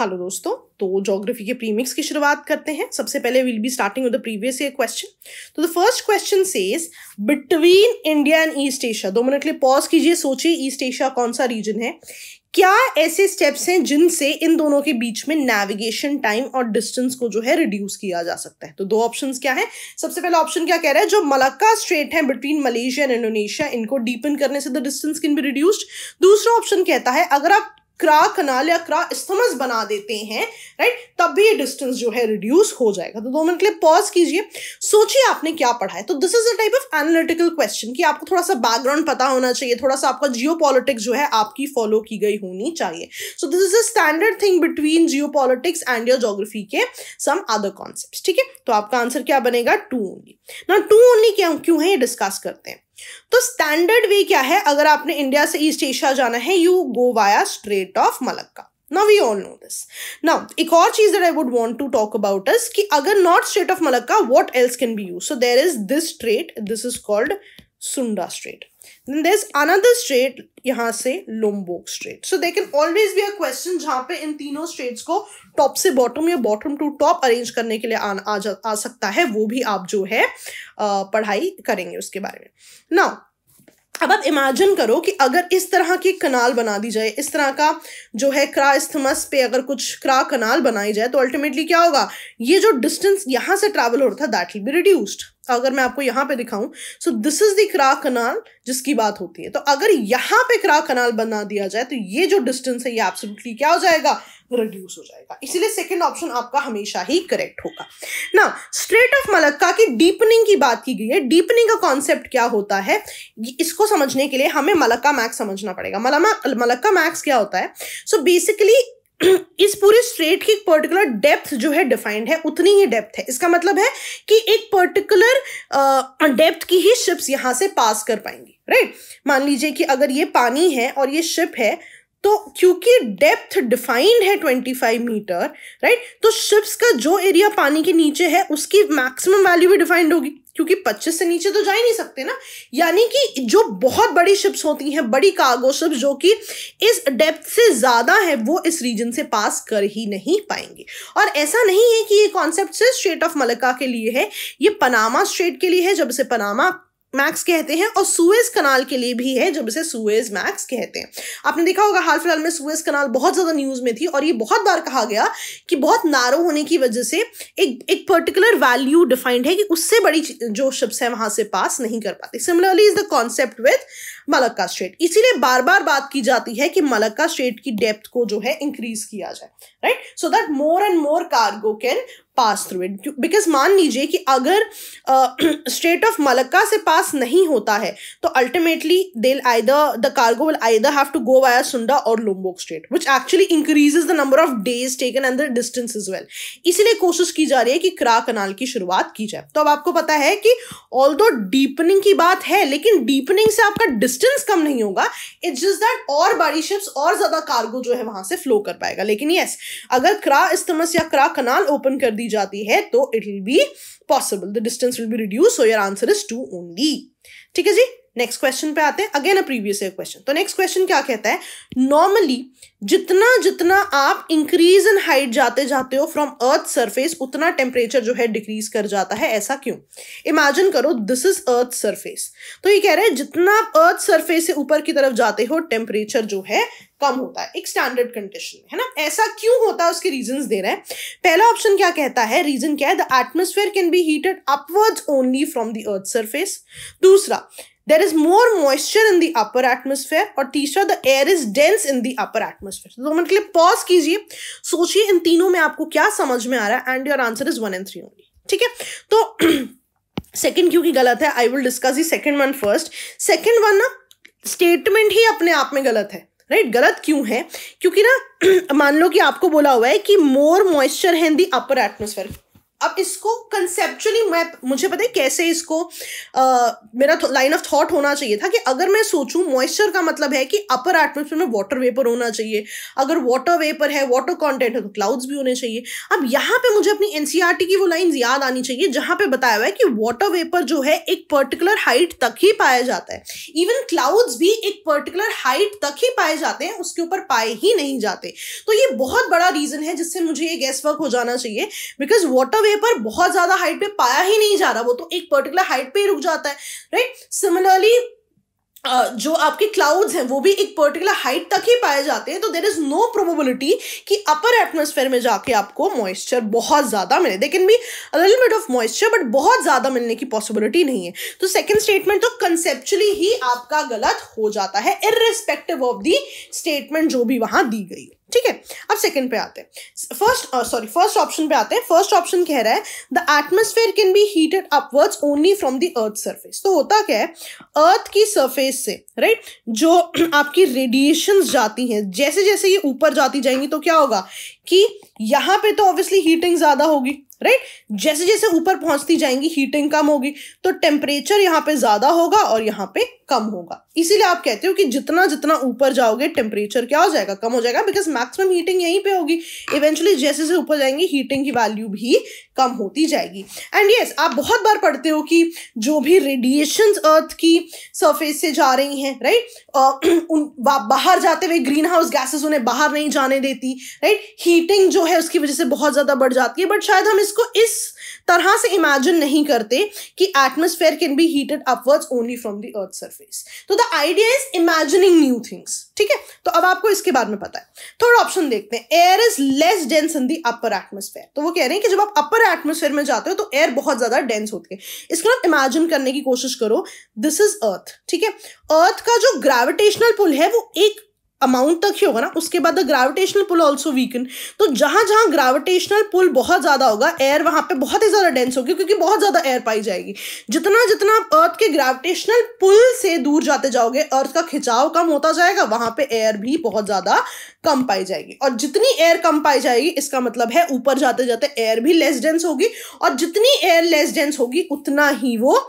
Hello दोस्तों तो geography के प्रीमिक्स की शुरुआत करते हैं सबसे पहले will be starting with the previous year question तो the first question says between India and East Asia दो मिनट लिए पॉज कीजिए सोचिए ईस्ट एशिया कौन सा रीजन है क्या ऐसे स्टेप्स हैं जिनसे इन दोनों के बीच में नेविगेशन टाइम और डिस्टेंस को जो है रिड्यूस किया जा सकता है तो दो ऑप्शंस क्या है सबसे पहला ऑप्शन क्या कह रहा है जो मलक्का स्ट्रेट है बिटवीन मलेशिया एंड इंडोनेशिया इनको डीपन करने से the distance can be reduced दूसरा ऑप्शन कहता है अगर आप क्रा कनाल या क्रा स्थमस बना देते हैं राइट तब भी ये डिस्टेंस जो है रिड्यूस हो जाएगा तो दो मिनट के लिए पॉज कीजिए सोचिए आपने क्या पढ़ा है तो this is a type of analytical question कि आपको थोड़ा सा बैकग्राउंड पता होना चाहिए थोड़ा सा आपका जियो जो है आपकी फॉलो की गई होनी चाहिए so this is a standard thing between geo and your geography के सम अदर कॉन्सेप्ट ठीक है तो आपका आंसर क्या बनेगा टू ओनली ना टू ओनली क्यों क्यों है ये डिस्कस करते हैं तो स्टैंडर्ड वे क्या है अगर आपने इंडिया से ईस्ट एशिया जाना है you go via strait of Malacca now we all know this now एक और चीज that I would want to talk about is कि अगर not strait of Malacca what else can be use so there is this strait this is called Sunda strait then there's another strait यहाँ से Lombok strait so they can always be a question जहाँ पे इन तीनों straits को top से bottom या bottom to top arrange करने के लिए आ, आ, जा, आ सकता है वो भी आप जो है आ, पढ़ाई करेंगे उसके बारे में नाउ अब आप इमेजिन करो कि अगर इस तरह की कनाल बना दी जाए इस तरह का जो है क्रा इस्थमस पे अगर कुछ क्रा कनाल बनाई जाए तो अल्टीमेटली क्या होगा ये जो डिस्टेंस यहाँ से ट्रैवल हो रहा था दैट विल बी रिड्यूस्ड अगर मैं आपको यहाँ पे दिखाऊं सो दिस इज द्रा क्रा कनाल जिसकी बात होती है तो अगर यहाँ पे क्रा कनाल बना दिया जाए तो ये जो डिस्टेंस है ये एब्सोल्युटली क्या हो जाएगा रिड्यूस हो जाएगा इसीलिए सेकेंड ऑप्शन आपका हमेशा ही करेक्ट होगा ना स्ट्रेट ऑफ मलक्का की डीपनिंग की बात की गई है डीपनिंग का कॉन्सेप्ट क्या होता है इसको समझने के लिए हमें मलक्का मैक्स समझना पड़ेगा मलक्का मैक्स क्या होता है सो so बेसिकली इस पूरे स्ट्रेट की पर्टिकुलर डेप्थ जो है डिफाइंड है उतनी ही डेप्थ है इसका मतलब है कि एक पर्टिकुलर डेप्थ की ही शिप्स यहाँ से पास कर पाएंगी राइट मान लीजिए कि अगर ये पानी है और ये शिप है तो क्योंकि डेप्थ डिफाइंड है 25 मीटर राइट तो शिप्स का जो एरिया पानी के नीचे है उसकी मैक्सिमम वैल्यू भी डिफाइंड होगी क्योंकि 25 से नीचे तो जा ही नहीं सकते ना यानी कि जो बहुत बड़ी शिप्स होती हैं बड़ी कार्गो शिप्स जो कि इस डेप्थ से ज़्यादा है वो इस रीजन से पास कर ही नहीं पाएंगे और ऐसा नहीं है कि ये कॉन्सेप्ट सिर्फ स्ट्रेट ऑफ मलक्का के लिए है ये पनामा स्ट्रेट के लिए है जब से पनामा मैक्स कहते हैं और सुएज कनाल के लिए भी है जब इसे सुएज मैक्स कहते हैं आपने देखा होगा हाल फिलहाल में सुएज कनाल बहुत ज़्यादा न्यूज़ में थी और ये बहुत बार कहा गया कि बहुत नारो होने की वजह से एक एक पर्टिकुलर वैल्यू डिफाइंड है कि उससे बड़ी जो शिप्स हैं वहाँ से पास नहीं कर पाती similarly is the concept with Malacca strait इसीलिए बार बार बात की जाती है कि मलक्का स्ट्रेट की डेप्थ को जो है इंक्रीज किया जाए right so that more and more cargo can pass through it because मान लीजिए कि अगर स्टेट ऑफ मलक्का से पास नहीं होता है तो ultimately they either the cargo will either have to go via Sunda और Lombok strait which actually increase the number of days taken and the distance is well इसीलिए कोशिश की जा रही है कि क्रा कनाल की शुरुआत की जाए तो अब आपको पता है कि ऑल दो डीपनिंग की बात है लेकिन डीपनिंग से आपका डिस्टेंस कम नहीं होगा इट्स जस्ट दैट और बड़ी शिप्स और ज़्यादा कार्गो जो है वहां से फ्लो कर पाएगा लेकिन yes, अगर क्रा इस्तमस या क्रा कनाल ओपन कर दी जाती है तो it will be possible the distance will be reduce so your answer is two only ठीक है जी नेक्स्ट क्वेश्चन पे आते हैं again a previous year question तो नेक्स्ट क्वेश्चन क्या कहता है नॉर्मली जितना जितना आप इंक्रीज इन हाइट जाते जाते हो फ्रॉम अर्थ सरफेस उतना टेम्परेचर जो है डिक्रीज कर जाता है ऐसा क्यों इमेजिन करो दिस इज अर्थ सरफेस तो ये कह रहे हैं जितना आप अर्थ सरफेस से ऊपर की तरफ जाते हो टेम्परेचर जो है कम होता है एक स्टैंडर्ड कंडीशन में है ना ऐसा क्यों होता है उसके रीजन दे रहे हैं पहला ऑप्शन क्या कहता है रीजन क्या है the atmosphere can be heated upwards only from the earth surface दूसरा there is more moisture in the upper atmosphere और तीसरा the air is dense in the upper atmosphere दो तो मिनट के लिए पॉज कीजिए सोचिए इन तीनों में आपको क्या समझ में आ रहा है and your answer is one and three only ठीक है तो सेकंड क्योंकि गलत है आई विल डिस्कस ही second one first second one ना स्टेटमेंट ही अपने आप में गलत है राइट right? गलत क्यों है क्योंकि ना मान लो कि आपको बोला हुआ है कि मोर मॉइस्चर है इन दी अपर एटमोसफेयर अब इसको कंसेप्चुअली मैं मुझे पता है कैसे इसको आ, मेरा लाइन ऑफ थॉट होना चाहिए था कि अगर मैं सोचूं मॉइस्चर का मतलब है कि अपर एटमोसफेयर में वाटर वेपर होना चाहिए अगर वाटर वेपर है वाटर कॉन्टेंट है तो क्लाउड्स भी होने चाहिए अब यहाँ पे मुझे अपनी एन e की वो लाइन याद आनी चाहिए जहाँ पे बताया हुआ है कि वाटर वेपर जो है एक पर्टिकुलर हाइट तक ही पाया जाता है इवन क्लाउड्स भी एक पर्टिकुलर हाइट तक ही पाए जाते हैं उसके ऊपर पाए ही नहीं जाते तो ये बहुत बड़ा रीज़न है जिससे मुझे ये गैस वर्क हो जाना चाहिए बिकॉज वाटर पेपर बहुत ज्यादा हाइट पे पाया ही नहीं जा रहा वो तो एक पर्टिकुलर हाइट पे ही रुक जाता है राइट सिमिलरली Uh, जो आपके क्लाउड्स हैं वो भी एक पर्टिकुलर हाइट तक ही पाए जाते हैं तो देर इज़ नो प्रोबेबिलिटी कि अपर एटमोसफेयर में जाके आपको मॉइस्चर बहुत ज़्यादा मिले they can be little bit of moisture but बहुत ज़्यादा मिलने की पॉसिबिलिटी नहीं है तो सेकेंड स्टेटमेंट तो कंसेप्चुअली ही आपका गलत हो जाता है इरिस्पेक्टिव ऑफ दी स्टेटमेंट जो भी वहां दी गई है ठीक है अब सेकंड पे आते हैं फर्स्ट सॉरी फर्स्ट ऑप्शन पे आते हैं फर्स्ट ऑप्शन कह रहा है the atmosphere can be heated upwards only from the earth surface तो होता क्या है अर्थ की सरफेस से राइट right? जो आपकी रेडिएशन जाती हैं जैसे जैसे ये ऊपर जाती जाएंगी तो क्या होगा कि यहाँ पे तो ऑब्वियसली हीटिंग ज़्यादा होगी राइट right? जैसे जैसे ऊपर पहुंचती जाएंगी हीटिंग कम होगी तो टेम्परेचर यहाँ पे ज़्यादा होगा और यहाँ पे कम होगा इसीलिए आप कहते हो कि जितना जितना ऊपर जाओगे टेम्परेचर क्या हो जाएगा कम हो जाएगा बिकॉज मैक्सिमम हीटिंग यहीं पे होगी इवेंचुअली जैसे जैसे ऊपर जाएंगे हीटिंग की वैल्यू भी कम होती जाएगी एंड यस yes, आप बहुत बार पढ़ते हो कि जो भी रेडिएशन अर्थ की सरफेस से जा रही हैं राइट right? उन बाहर जाते हुए ग्रीन हाउस गैसेस उन्हें बाहर नहीं जाने देती राइट right? हीटिंग जो है उसकी वजह से बहुत ज़्यादा बढ़ जाती है बट शायद हम इसको इस तरह से इमेजिन नहीं करते कि atmosphere can be heated upwards only from the earth surface face तो the idea is imagining new things ठीक है तो अब आपको इसके बारे में पता है थोड़ा ऑप्शन देखते हैं air is less dense in the upper atmosphere तो वो कह रहे हैं कि जब आप अपर एटमोस्फेयर में जाते हो तो एयर बहुत ज्यादा डेंस होती है इसको आप इमेजिन करने की कोशिश करो दिस इज अर्थ ठीक है अर्थ का जो ग्रेविटेशनल पुल है वो एक अमाउंट तक ही होगा ना उसके बाद the gravitational pull also weaken तो जहाँ जहाँ ग्रेविटेशनल पुल बहुत ज़्यादा होगा एयर वहाँ पे बहुत ही ज़्यादा डेंस होगी क्योंकि बहुत ज़्यादा एयर पाई जाएगी जितना जितना आप अर्थ के ग्राविटेशनल पुल से दूर जाते जाओगे अर्थ का खिंचाव कम होता जाएगा वहाँ पे एयर भी बहुत ज़्यादा कम पाई जाएगी और जितनी एयर कम पाई जाएगी इसका मतलब है ऊपर जाते जाते एयर भी लेस डेंस होगी और जितनी एयर लेस डेंस होगी उतना ही वो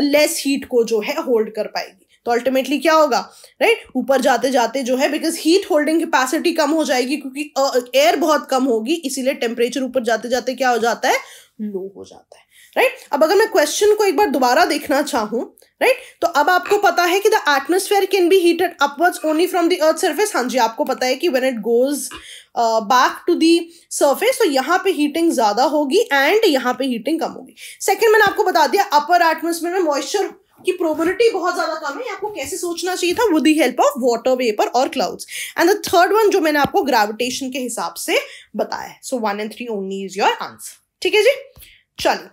लेस हीट को जो है होल्ड कर पाएगी तो अल्टीमेटली क्या होगा राइट ऊपर जाते जाते जो है बिकॉज हीट होल्डिंग कैपेसिटी कम हो जाएगी क्योंकि एयर बहुत कम होगी इसीलिए टेम्परेचर ऊपर जाते जाते क्या हो जाता है लो हो जाता है राइट right? अब अगर मैं क्वेश्चन को एक बार दोबारा देखना चाहूँ राइट right? तो अब आपको पता है कि the atmosphere can be heated upwards only from the earth surface हाँ जी आपको पता है कि when it goes back to the surface तो यहाँ पे हीटिंग ज़्यादा होगी एंड यहाँ पे हीटिंग कम होगी सेकेंड मैंने आपको बता दिया अपर एटमोस्फेयर में मॉइस्चर कि प्रोबेबिलिटी बहुत ज़्यादा कम है आपको कैसे सोचना चाहिए था with the help of water vapour और clouds and the third one जो मैंने आपको ग्रेविटेशन के हिसाब से बताया so one and three only is your answer ठीक है जी चलो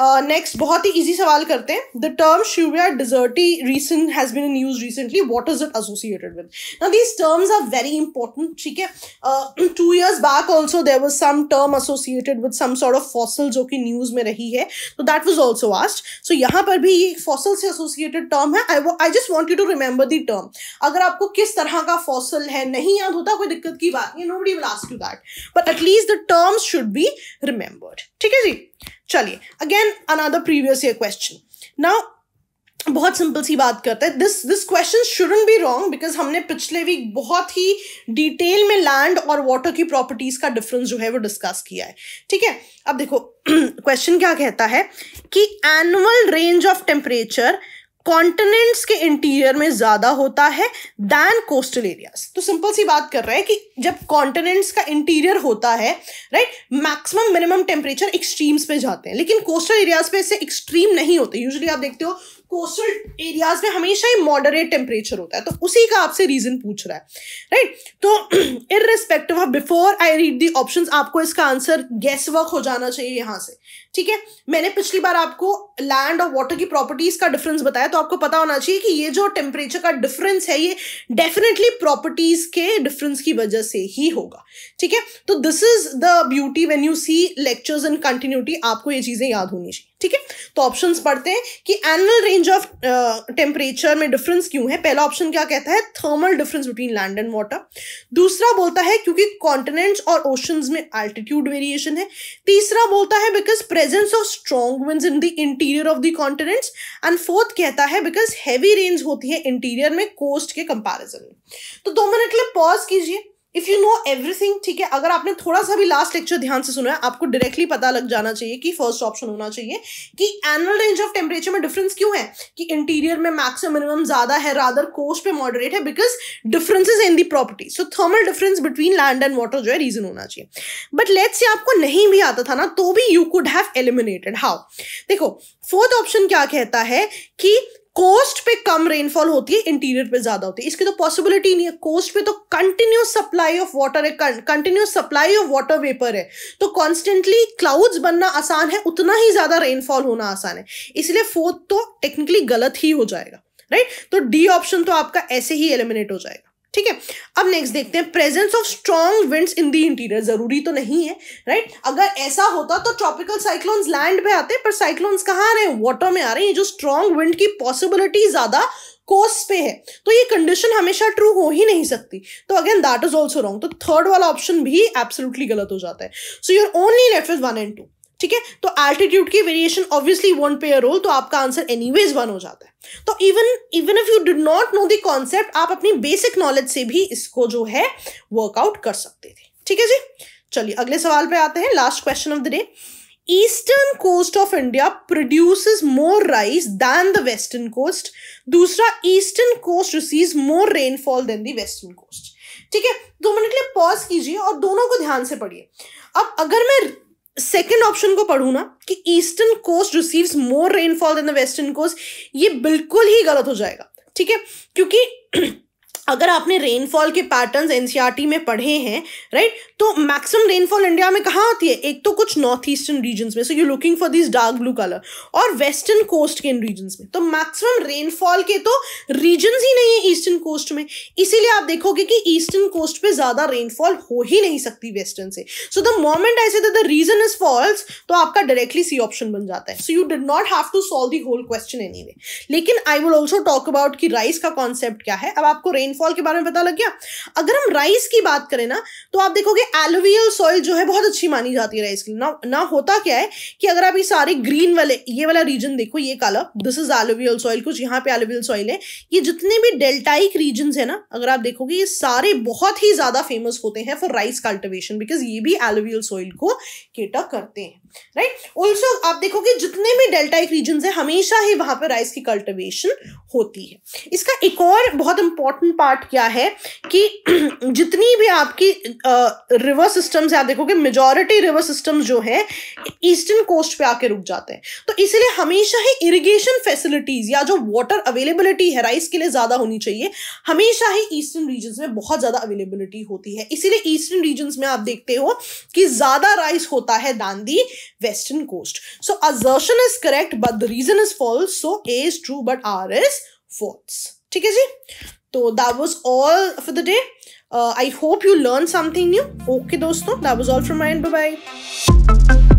नेक्स्ट uh, बहुत ही इजी सवाल करते हैं द टर्म शिव्या डिजर्टी recent has been in use recently what is it associated with now these terms are very important ठीक है two years back also there was some term associated with some sort of fossil जो कि news में रही है तो that was also आस्ट so यहां पर भी ये फॉसल से एसोसिएटेड टर्म है I I just want you to remember the term अगर आपको किस तरह का फॉसल है नहीं याद होता कोई दिक्कत की बात नहीं nobody will ask you that but at least the terms should be remembered ठीक है जी चलिए again another previous year question now बहुत सिंपल सी बात करते हैं this this question shouldn't be wrong because हमने पिछले वीक बहुत ही डिटेल में लैंड और वाटर की प्रॉपर्टीज का डिफरेंस जो है वो डिस्कस किया है ठीक है अब देखो क्वेश्चन क्या कहता है कि annual range of temperature continents के इंटीरियर में ज़्यादा होता है दैन कोस्टल एरियाज तो सिंपल सी बात कर रहे हैं कि जब कॉन्टिनेंट्स का इंटीरियर होता है right maximum minimum temperature extremes पे जाते हैं लेकिन कोस्टल एरियाज पे इससे एक्सट्रीम नहीं होते यूजली आप देखते हो कोस्टल एरियाज में हमेशा ही मॉडरेट टेम्परेचर होता है तो उसी का आपसे रीजन पूछ रहा है राइट तो in respective of before I read the option आपको इसका आंसर गैस वर्क हो जाना चाहिए यहाँ से ठीक है मैंने पिछली बार आपको लैंड और वाटर की प्रॉपर्टीज का डिफरेंस बताया तो आपको पता होना चाहिए कि ये जो टेम्परेचर का डिफरेंस है ये डेफिनेटली प्रॉपर्टीज के डिफरेंस की वजह से ही होगा ठीक है तो this is the beauty when you see lectures in continuity आपको ये चीजें याद होनी चाहिए ठीक है तो ऑप्शंस पढ़ते हैं कि एनुअल रेंज ऑफ टेम्परेचर में डिफरेंस क्यों है पहला ऑप्शन क्या कहता है thermal difference between land and water दूसरा बोलता है क्योंकि कॉन्टिनेंट्स और ओशंस में अल्टीट्यूड वेरिएशन है तीसरा बोलता है because presence of strong wind in the interior of the continents and fourth कहता है बिकॉज हैवी रेंज होती है इंटीरियर में कोस्ट के कंपेरिजन में तो दो मिनट के लिए पॉज कीजिए इफ़ यू नो एवरीथिंग ठीक है अगर आपने थोड़ा सा भी लास्ट लेक्चर ध्यान से सुना है आपको डायरेक्टली पता लग जाना चाहिए कि फर्स्ट ऑप्शन होना चाहिए कि एनुअल रेंज ऑफ टेम्परेचर में डिफरेंस क्यों है कि इंटीरियर में मैक्सिमम मिनिमम ज़्यादा है रादर कोस्ट पे मॉडरेट है because differences in the property so thermal difference between land and water जो है रीजन होना चाहिए बट लेट्स से आपको नहीं भी आता था ना तो भी you could have eliminated how देखो फोर्थ ऑप्शन क्या कहता है कि कोस्ट पे कम रेनफॉल होती है इंटीरियर पे ज्यादा होती है इसकी तो पॉसिबिलिटी नहीं है कोस्ट पे तो कंटिन्यूस सप्लाई ऑफ वाटर है continuous supply of water vapour है तो कॉन्स्टेंटली क्लाउड्स बनना आसान है उतना ही ज्यादा रेनफॉल होना आसान है इसलिए फोर्थ तो टेक्निकली गलत ही हो जाएगा राइट तो डी ऑप्शन तो आपका ऐसे ही एलिमिनेट हो जाएगा ठीक है अब नेक्स्ट देखते हैं presence of strong winds in the interior जरूरी तो नहीं है राइट right? अगर ऐसा होता तो ट्रॉपिकल साइक्लोन्स लैंड पे आते पर साइक्लोन्स कहाँ आ रहे हैं वाटर में आ रहे हैं जो स्ट्रॉन्ग विंड की पॉसिबिलिटी ज्यादा कोस पे है तो ये कंडीशन हमेशा ट्रू हो ही नहीं सकती तो again that is also wrong तो थर्ड वाला ऑप्शन भी एब्सोलूटली गलत हो जाता है so your only left is one and two ठीक है तो एल्टीट्यूड की वेरिएशन ऑब्वियसली वॉन्ट पे अ रोल तो आपका आंसर एनीवेज वन हो जाता है तो even even if you did not know the concept आप अपनी बेसिक नॉलेज से भी इसको जो है वर्कआउट कर सकते थे ठीक है जी चलिए अगले सवाल पे आते हैं last question of the day eastern coast of India produce more rice than the western coast दूसरा eastern coast receive more rainfall than western coast ठीक है दो मिनट के लिए पॉज कीजिए और दोनों को ध्यान से पढ़िए अब अगर मैं सेकेंड ऑप्शन को पढ़ू ना कि eastern coast receives more rainfall than the western coast ये बिल्कुल ही गलत हो जाएगा ठीक है क्योंकि अगर आपने रेनफॉल के पैटर्न्स एनसीईआरटी e में पढ़े हैं राइट तो मैक्सिमम रेनफॉल इंडिया में कहाँ आती है एक तो कुछ नॉर्थ ईस्टर्न रीजन्स में so you looking for this dark blue colour और वेस्टर्न कोस्ट के इन रीजन्स में तो मैक्सिमम रेनफॉल के तो रीजन्स ही नहीं है ईस्टर्न कोस्ट में इसीलिए आप देखोगे कि ईस्टर्न कोस्ट पर ज़्यादा रेनफॉल हो ही नहीं सकती वेस्टर्न से सो द मोमेंट ऐसे द रीजन इज फॉल्स तो आपका डायरेक्टली सी ऑप्शन बन जाता है so you did not have to solve the whole question any लेकिन I will also talk about कि राइस का कॉन्सेप्ट क्या है अब आपको रेन रेनफॉल के बारे में पता लग गया अगर हम राइस की बात करें ना तो आप देखोगे एलोवियल सॉइल जो है बहुत अच्छी मानी जाती है राइस के लिए ना ना होता क्या है कि अगर आप ये सारे ग्रीन वाले ये वाला रीजन देखो ये काला दिस इज एलोवियल सॉइल कुछ यहाँ पे एलोवियल सॉइल है ये जितने भी डेल्टाइक रीजन है ना अगर आप देखोगे ये सारे बहुत ही ज़्यादा फेमस होते हैं फॉर राइस कल्टिवेशन बिकॉज ये भी एलोवियल सॉइल को केटा करते हैं राइट right? ऑल्सो आप देखोगे जितने भी डेल्टाइक रीजन है हमेशा ही वहां पर राइस की कल्टिवेशन होती है इसका एक और बहुत इंपॉर्टेंट पार्ट क्या है कि जितनी भी आपकी रिवर सिस्टम्स आप देखोगे मेजोरिटी रिवर सिस्टम्स जो है ईस्टर्न कोस्ट पे आके रुक जाते हैं तो इसलिए हमेशा ही इरिगेशन फैसिलिटीज या जो वाटर अवेलेबिलिटी है राइस के लिए ज़्यादा होनी चाहिए हमेशा ही ईस्टर्न रीजन में बहुत ज़्यादा अवेलेबिलिटी होती है इसीलिए ईस्टर्न रीजन में आप देखते हो कि ज़्यादा राइस होता है than the western coast so assertion is correct but the reason is false so A is true but R is false ठीक है जी तो that was all for the day I hope you learn something new okay दोस्तों that was all from mind bye